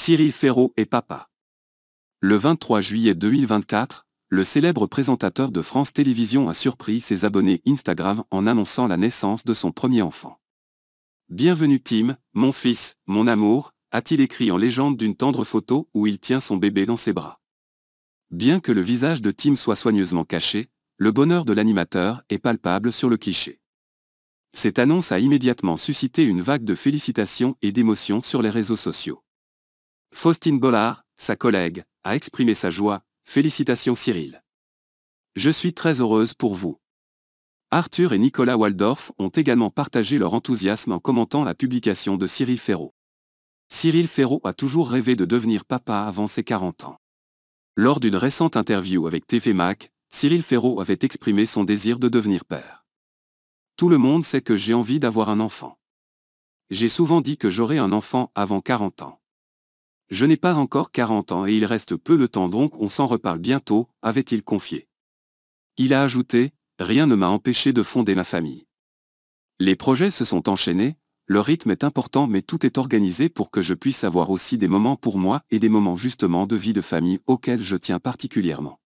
Cyril Ferraud et papa. Le 23 juillet 2024, le célèbre présentateur de France Télévisions a surpris ses abonnés Instagram en annonçant la naissance de son premier enfant. Bienvenue Tim, mon fils, mon amour, a-t-il écrit en légende d'une tendre photo où il tient son bébé dans ses bras. Bien que le visage de Tim soit soigneusement caché, le bonheur de l'animateur est palpable sur le cliché. Cette annonce a immédiatement suscité une vague de félicitations et d'émotions sur les réseaux sociaux. Faustine Bollard, sa collègue, a exprimé sa joie. Félicitations Cyril. Je suis très heureuse pour vous. Arthur et Nicolas Waldorf ont également partagé leur enthousiasme en commentant la publication de Cyril Ferraud. Cyril Ferraud a toujours rêvé de devenir papa avant ses 40 ans. Lors d'une récente interview avec TV Mac, Cyril Ferraud avait exprimé son désir de devenir père. Tout le monde sait que j'ai envie d'avoir un enfant. J'ai souvent dit que j'aurai un enfant avant 40 ans. Je n'ai pas encore 40 ans et il reste peu de temps donc on s'en reparle bientôt, avait-il confié. Il a ajouté, rien ne m'a empêché de fonder ma famille. Les projets se sont enchaînés, le rythme est important mais tout est organisé pour que je puisse avoir aussi des moments pour moi et des moments justement de vie de famille auxquels je tiens particulièrement.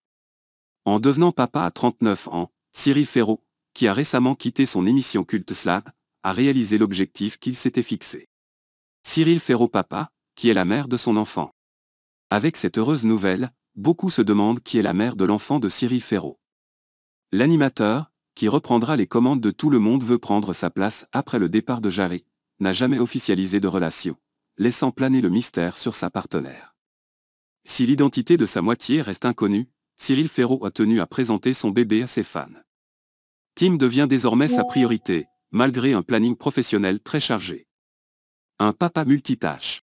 En devenant papa à 39 ans, Cyril Ferraud, qui a récemment quitté son émission Culte Slab, a réalisé l'objectif qu'il s'était fixé. Cyril Ferraud Papa, qui est la mère de son enfant. Avec cette heureuse nouvelle, beaucoup se demandent qui est la mère de l'enfant de Cyril Ferraud. L'animateur, qui reprendra les commandes de Tout le monde veut prendre sa place après le départ de Jarry, n'a jamais officialisé de relation, laissant planer le mystère sur sa partenaire. Si l'identité de sa moitié reste inconnue, Cyril Ferraud a tenu à présenter son bébé à ses fans. Tim devient désormais sa priorité, malgré un planning professionnel très chargé. Un papa multitâche.